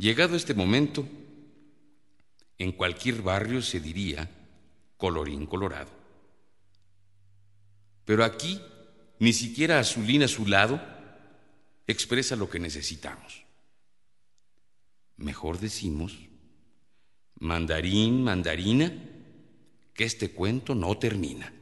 Llegado este momento, en cualquier barrio se diría colorín colorado. Pero aquí, ni siquiera azulín azulado expresa lo que necesitamos. Mejor decimos, mandarín, mandarina, que este cuento no termina.